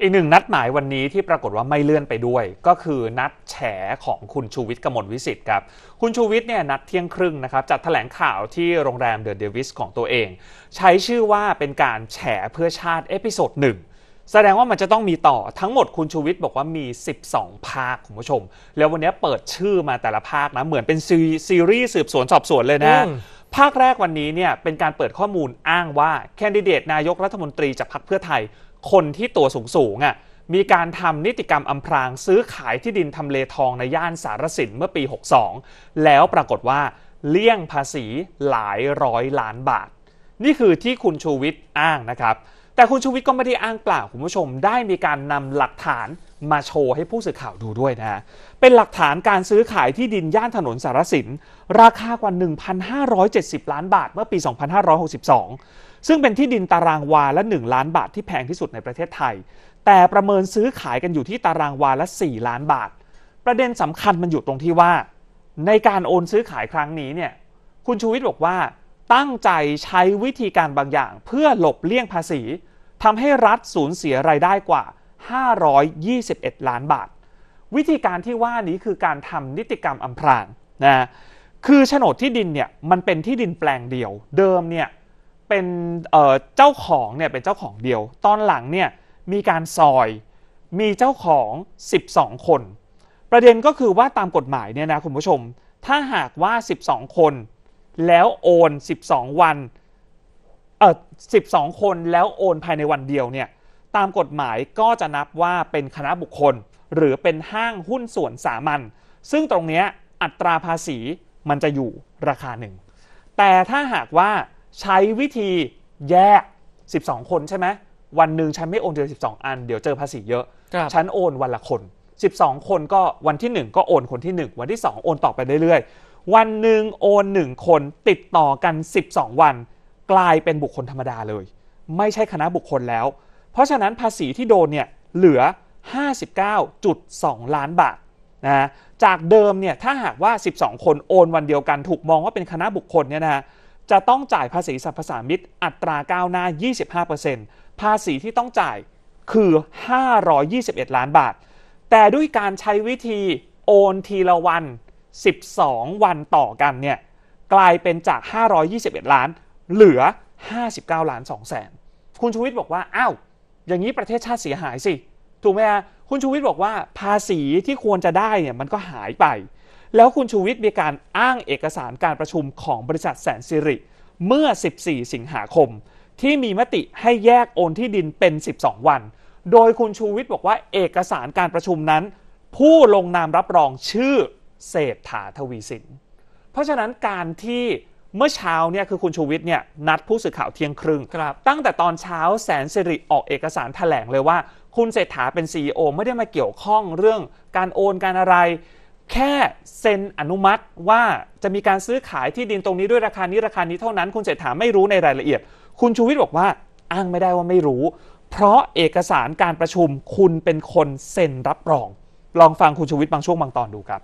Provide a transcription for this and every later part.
อีกหนึ่งนัดหมายวันนี้ที่ปรากฏว่าไม่เลื่อนไปด้วย ก็คือนัดแฉของคุณชูวิทย์กมลวิสิต์ครับ คุณชูวิทย์เนี่ยนัดเที่ยงครึ่งนะครับจัดแถลงข่าวที่โรงแรมเดอะเดวิสของตัวเอง ใช้ชื่อว่าเป็นการแฉเพื่อชาติเอพิโซดหนึ่งแสดงว่ามันจะต้องมีต่อทั้งหมดคุณชูวิทย์บอกว่ามี 12 ภาคคุณผู้ชม แล้ววันนี้เปิดชื่อมาแต่ละภาคนะเหมือนเป็นซีรีส์สืบสวนสอบสวนเลยนะภาคแรกวันนี้เนี่ยเป็นการเปิดข้อมูลอ้างว่าแคนดิเดตนายกรัฐมนตรีจากพรรคเพื่อไทยคนที่ตัวสูงสูงอ่ะมีการทำนิติกรรมอำพรางซื้อขายที่ดินทำเลทองในย่านสารสินเมื่อปี 62 แล้วปรากฏว่าเลี่ยงภาษีหลายร้อยล้านบาท นี่คือที่คุณชูวิทย์อ้างนะครับ แต่คุณชูวิทย์ก็ไม่ได้อ้างเปล่าคุณผู้ชมได้มีการนำหลักฐานมาโชว์ให้ผู้สื่อข่าวดูด้วยนะเป็นหลักฐานการซื้อขายที่ดินย่านถนนสารสิน ราคากว่า 1,570 ล้านบาทเมื่อปี 2562 ซึ่งเป็นที่ดินตารางวาละ 1 ล้านบาทที่แพงที่สุดในประเทศไทย แต่ประเมินซื้อขายกันอยู่ที่ตารางวาละ 4 ล้านบาท ประเด็นสำคัญมันอยู่ตรงที่ว่า ในการโอนซื้อขายครั้งนี้เนี่ย คุณชูวิทย์บอกว่า ตั้งใจใช้วิธีการบางอย่าง เพื่อหลบเลี่ยงภาษีทำให้รัฐสูญเสียรายได้กว่า521 ล้านบาท วิธีการที่ว่านี้คือการทำนิติกรรมอำพรางนะคือโฉนดที่ดินเนี่ยมันเป็นที่ดินแปลงเดียว เดิมเนี่ยเป็นเจ้าของเนี่ยเป็นเจ้าของเดียว ตอนหลังเนี่ยมีการซอยมีเจ้าของ 12 คน ประเด็นก็คือว่าตามกฎหมายเนี่ยนะคุณผู้ชมถ้าหากว่า 12 คน แล้วโอน 12 วันเออ12 คนแล้วโอนภายในวันเดียวเนี่ยตามกฎหมายก็จะนับว่าเป็นคณะบุคคลหรือเป็นห้างหุ้นส่วนสามัญซึ่งตรงนี้อัตราภาษีมันจะอยู่ราคาหนึ่ง แต่ถ้าหากว่าใช้วิธีแยก 12 คนใช่ไหมวันหนึ่งฉันไม่โอนเดือน12 อัน เดี๋ยวเจอภาษีเยอะ ฉันโอนวันละคน 12 คนก็วันที่ 1 ก็โอนคนที่ 1 วันที่ 2 โอนต่อไปเรื่อยๆ วันหนึ่งโอน1คนติดต่อกัน 12 วัน กลายเป็นบุคคลธรรมดาเลย ไม่ใช่คณะบุคคลแล้วราะฉะนั้นภาษีที่โดนเนี่ยเหลือ 59.2 ล้านบาทนะ จากเดิมเนี่ยถ้าหากว่า 12 คนโอนวันเดียวกัน ถูกมองว่าเป็นคณะบุคคลเนี่ยนะ จะต้องจ่ายภาษีสรรพสามิตอัตราก้าวหน้า25%ภาษีที่ต้องจ่ายคือ 521 ล้านบาท แต่ด้วยการใช้วิธีโอนทีละวัน 12 วันต่อกันเนี่ยกลายเป็นจาก 521 ล้านเหลือ 59ล้าน2แสนคุณชูวิทย์บอกว่าอ้าวอย่างนี้ประเทศชาติเสียหายสิถูกไหมฮะคุณชูวิทย์บอกว่าภาษีที่ควรจะได้เนี่ยมันก็หายไป แล้วคุณชูวิทย์มีการอ้างเอกสารการประชุมของบริษัทแสนสิริเมื่อ 14 สิงหาคม ที่มีมติให้แยกโอนที่ดินเป็น 12 วัน โดยคุณชูวิทย์บอกว่าเอกสารการประชุมนั้น ผู้ลงนามรับรองชื่อเศรษฐาทวีสินเพราะฉะนั้นการที่เมื่อเช้าเนี่ยคือคุณชูวิทย์เนี่ยนัดผู้สื่อข่าวเที่ยงครึง่งครับตั้งแต่ตอนเช้าแสนสิริออกเอกสารถแถลงเลยว่า คุณเศรษฐาเป็นซีอไม่ได้มาเกี่ยวข้องเรื่องการโอนการอะไร แค่เซ็นอนุมัติว่าจะมีการซื้อขายที่ดินตรงนี้ด้วยราคานี้ราคานี้เท่านั้น คุณเศรษฐาไม่รู้ในรายละเอียด คุณชูวิทย์บอกว่าอ้างไม่ได้ว่าไม่รู้ เพราะเอกสารการประชุมคุณเป็นคนเซ็นรับรอง ลองฟังคุณชูวิทย์บางช่วงบางตอนดูครับ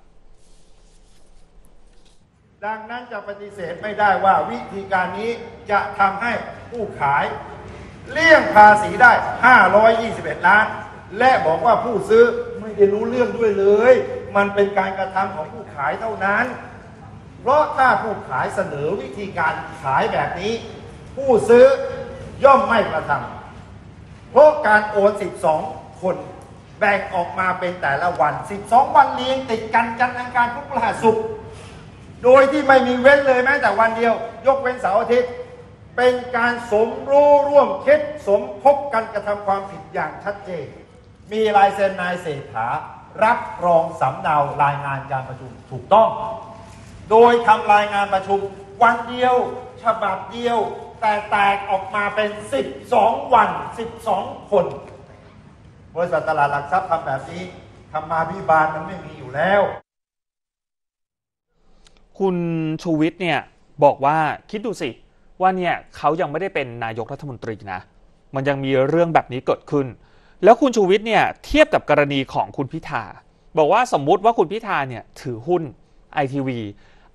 ดังนั้นจะปฏิเสธไม่ได้ว่าวิธีการนี้จะทำให้ผู้ขาย เลี่ยงภาษีได้ 521 ล้าน และบอกว่าผู้ซื้อไม่ได้รู้เรื่องด้วยเลย มันเป็นการกระทำของผู้ขายเท่านั้น เพราะถ้าผู้ขายเสนอวิธีการขายแบบนี้ ผู้ซื้อย่อมไม่กระทำเพราะการโอน12 คนแบ่งออกมาเป็นแต่ละวัน 12 วันเลี้ยงติดกันกันทังการพุทธศุกร์โดยที่ไม่มีเว้นเลยแม้แต่วันเดียว ยกเว้นเสาร์อาทิตย์เป็นการสมรู้ร่วมคิดสมคบกันกระทำความผิดอย่างชัดเจน มีลายเซ็นนายเศรษฐา รับรองสำเนารายงานการประชุมถูกต้อง โดยทำรายงานประชุมวันเดียวฉบับเดียว แต่แตกออกมาเป็น12วัน12คนบริษัทตลาดหลักทรัพย์ทำแบบนี้ทำมาพิบาลมันไม่มีอยู่แล้วคุณชูวิทย์เนี่ยบอกว่าคิดดูสิว่าเนี่ยเขายังไม่ได้เป็นนายกรัฐมนตรีนะ มันยังมีเรื่องแบบนี้เกิดขึ้น แล้วคุณชูวิทย์เนี่ยเทียบกับกรณีของคุณพิธาบอกว่าสมมุติว่าคุณพิธาเนี่ยถือหุ้นไอทีวี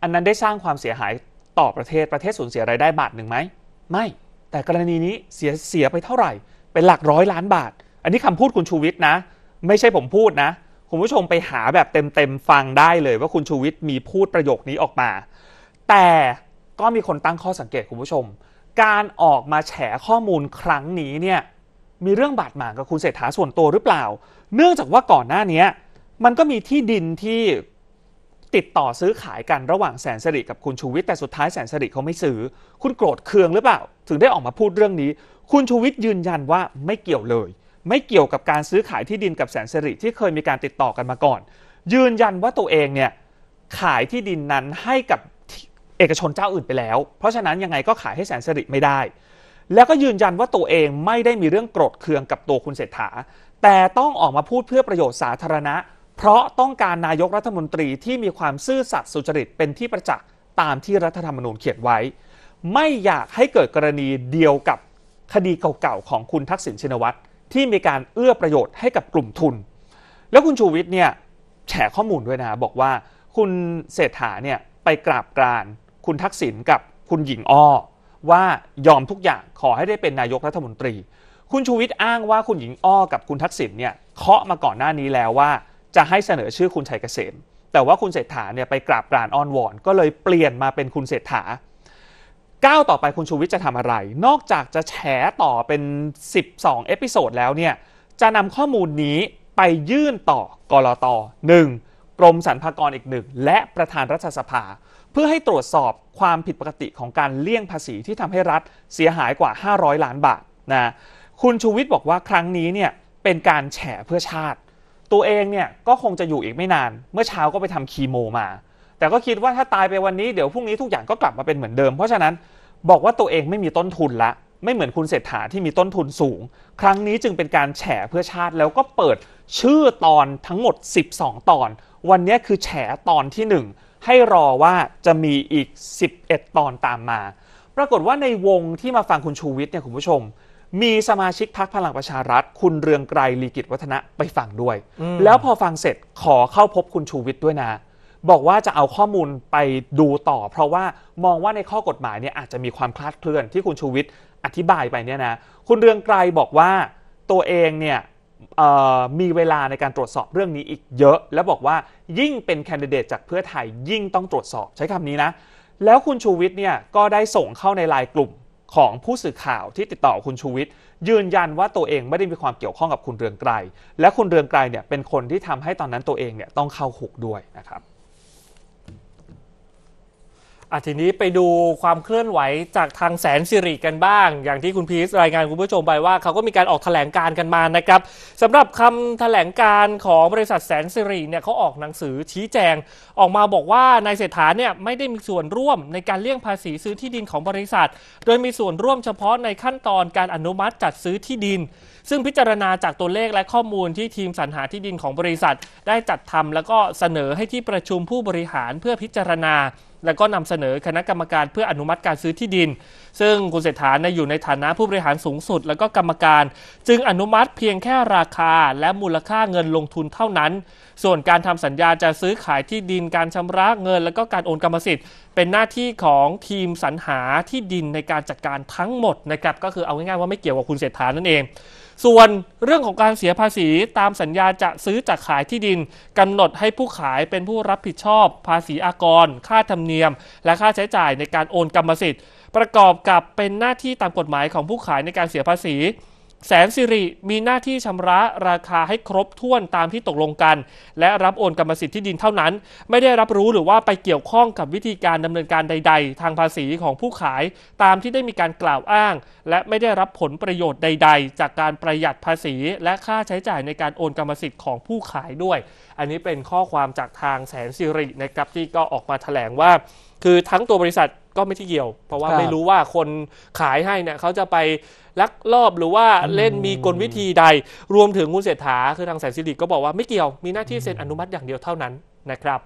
อันนั้นได้สร้างความเสียหายต่อประเทศประเทศสูญเสียรายได้บาทหนึ่งไหม ไม่ แต่กรณีนี้เสียเสียไปเท่าไหร่ เป็นหลักร้อยล้านบาท อันนี้คำพูดคุณชูวิทย์นะ ไม่ใช่ผมพูดนะคุณผู้ชมไปหาแบบเต็มๆ ฟังได้เลยว่าคุณชูวิทย์มีพูดประโยคนี้ออกมา แต่ก็มีคนตั้งข้อสังเกตคุณผู้ชม การออกมาแฉข้อมูลครั้งนี้เนี่ยมีเรื่องบาดหมางกับคุณเศรษฐาส่วนตัวหรือเปล่า เนื่องจากว่าก่อนหน้านี้มันก็มีที่ดินที่ติดต่อซื้อขายกันระหว่างแสนสิริกับคุณชูวิทย์แต่สุดท้ายแสนสิริเขาไม่ซื้อ คุณโกรธเคืองหรือเปล่า ถึงได้ออกมาพูดเรื่องนี้ คุณชูวิทย์ยืนยันว่าไม่เกี่ยวเลยไม่เกี่ยวกับการซื้อขายที่ดินกับแสนสิริที่เคยมีการติดต่อกันมาก่อน ยืนยันว่าตัวเองเนี่ยขายที่ดินนั้นให้กับเอกชนเจ้าอื่นไปแล้ว เพราะฉะนั้นยังไงก็ขายให้แสนสิริไม่ได้ แล้วก็ยืนยันว่าตัวเองไม่ได้มีเรื่องโกรธเคืองกับตัวคุณเศรษฐาแต่ต้องออกมาพูดเพื่อประโยชน์สาธารณะ เพราะต้องการนายกรัฐมนตรีที่มีความซื่อสัตย์สุจริตเป็นที่ประจักษ์ตามที่รัฐธรรมนูญเขียนไว้ ไม่อยากให้เกิดกรณีเดียวกับคดีเก่าๆของคุณทักษิณชินวัตรที่มีการเอื้อประโยชน์ให้กับกลุ่มทุน แล้วคุณชูวิทย์เนี่ย แฉข้อมูลด้วยนะ บอกว่าคุณเศรษฐาเนี่ยไปกราบกรานคุณทักษิณกับคุณหญิงอ้อ ว่ายอมทุกอย่างขอให้ได้เป็นนายกรัฐมนตรี คุณชูวิทย์อ้างว่าคุณหญิงอ้อ กับคุณทักษิณเนี่ยเคาะมาก่อนหน้านี้แล้วว่าจะให้เสนอชื่อคุณชัยเกษม แต่ว่าคุณเศรษฐาเนี่ยไปกราบกรานอ้อนวอนก็เลยเปลี่ยนมาเป็นคุณเศรษฐาก้าวต่อไปคุณชูวิทย์จะทำอะไร นอกจากจะแฉต่อเป็น 12 เอพิโซดแล้วเนี่ยจะนำข้อมูลนี้ไปยื่นต่อกรอตหนึ่งกรมสรรพากรอีกหนึ่งและประธานรัฐสภา เพื่อให้ตรวจสอบความผิดปกติของการเลี่ยงภาษีที่ทำให้รัฐเสียหายกว่า 500 ล้านบาทนะคุณชูวิทย์บอกว่าครั้งนี้เนี่ยเป็นการแฉเพื่อชาติ ตัวเองเนี่ยก็คงจะอยู่อีกไม่นานเมื่อเช้าก็ไปทำคีโมมาแต่ก็คิดว่าถ้าตายไปวันนี้เดี๋ยวพรุ่งนี้ทุกอย่างก็กลับมาเป็นเหมือนเดิมเพราะฉะนั้นบอกว่าตัวเองไม่มีต้นทุนละ ไม่เหมือนคุณเศรษฐาที่มีต้นทุนสูง ครั้งนี้จึงเป็นการแฉเพื่อชาติแล้วก็เปิดชื่อตอนทั้งหมด 12 ตอน วันนี้คือแฉตอนที่ 1 ให้รอว่าจะมีอีก 11 ตอนตามมา ปรากฏว่าในวงที่มาฟังคุณชูวิทย์เนี่ยคุณผู้ชม มีสมาชิกพักพลังประชารัฐ คุณเรืองไกรลีกิจวัฒนะไปฟังด้วย แล้วพอฟังเสร็จขอเข้าพบคุณชูวิทย์ด้วยนะบอกว่าจะเอาข้อมูลไปดูต่อเพราะว่ามองว่าในข้อกฎหมายเนี่ยอาจจะมีความคลาดเคลื่อนที่คุณชูวิทย์อธิบายไปเนี่ยนะคุณเรืองไกรบอกว่าตัวเองเนี่ยมีเวลาในการตรวจสอบเรื่องนี้อีกเยอะ แล้วบอกว่ายิ่งเป็นแคนดิเดตจากเพื่อไทยยิ่งต้องตรวจสอบใช้คำนี้นะแล้วคุณชูวิทย์เนี่ยก็ได้ส่งเข้าในไลน์กลุ่มของผู้สื่อข่าวที่ติดต่อคุณชูวิทย์ยืนยันว่าตัวเองไม่ได้มีความเกี่ยวข้องกับคุณเรืองไกรและคุณเรืองไกรเนี่ยเป็นคนที่ทำให้ตอนนั้นตัวเองเนี่ยต้องเข้าหุกด้วยนะครับอ่ะทีนี้ไปดูความเคลื่อนไหวจากทางแสนสิริกันบ้างอย่างที่คุณพีชรายงานคุณผู้ชมไปว่าเขาก็มีการออกแถลงการกันมานะครับสำหรับคำแถลงการของบริษัทแสนสิริเนี่ยเขาออกหนังสือชี้แจง ออกมาบอกว่านายเศรษฐาเนี่ยไม่ได้มีส่วนร่วมในการเลี่ยงภาษีซื้อที่ดินของบริษัท โดยมีส่วนร่วมเฉพาะในขั้นตอนการอนุมัติจัดซื้อที่ดิน ซึ่งพิจารณาจากตัวเลขและข้อมูลที่ทีมสรรหาที่ดินของบริษัท ได้จัดทำแล้วก็เสนอให้ที่ประชุมผู้บริหารเพื่อพิจารณาแล้วก็นำเสนอคณะกรรมการเพื่ออนุมัติการซื้อที่ดิน ซึ่งคุณเศรษฐาอยู่ในฐานะผู้บริหารสูงสุดแล้วก็กรรมการ จึงอนุมัติเพียงแค่ราคาและมูลค่าเงินลงทุนเท่านั้น ส่วนการทำสัญญาจะซื้อขายที่ดินการชำระเงินแล้วก็การโอนกรรมสิทธิ์เป็นหน้าที่ของทีมสรรหาที่ดินในการจัดการทั้งหมดนะครับก็คือเอาง่ายๆว่าไม่เกี่ยวกับคุณเศรษฐานั่นเอง ส่วนเรื่องของการเสียภาษีตามสัญญาจะซื้อจัดขายที่ดินกำหนดให้ผู้ขายเป็นผู้รับผิดชอบ ภาษีอากร ค่าธรรมเนียม และค่าใช้จ่ายในการโอนกรรมสิทธิ์ประกอบกับเป็นหน้าที่ตามกฎหมายของผู้ขายในการเสียภาษีแสนสิริมีหน้าที่ชำระราคาให้ครบถ้วนตามที่ตกลงกันและรับโอนกรรมสิทธิ์ ที่ดินเท่านั้น ไม่ได้รับรู้หรือว่าไปเกี่ยวข้องกับวิธีการดำเนินการใด ๆ ทางภาษีของผู้ขายตามที่ได้มีการกล่าวอ้าง และไม่ได้รับผลประโยชน์ใด ๆ จากการประหยัดภาษี และค่าใช้จ่ายในการโอนกรรมสิทธิ์ของผู้ขายด้วย อันนี้เป็นข้อความจากทางแสนสิรินะครับที่ก็ออกมาแถลงว่าคือทั้งตัวบริษัทก็ไม่ที่เกี่ยวเพราะว่าไม่รู้ว่าคนขายให้เนี่ยเขาจะไปลักลอบหรือว่าเล่นมีกลวิธีใด รวมถึงคุณเศรษฐาคือทางแสนสิริก็บอกว่า ไม่เกี่ยวมีหน้าที่เซ็นอนุมัติอย่างเดียวเท่านั้นนะครับ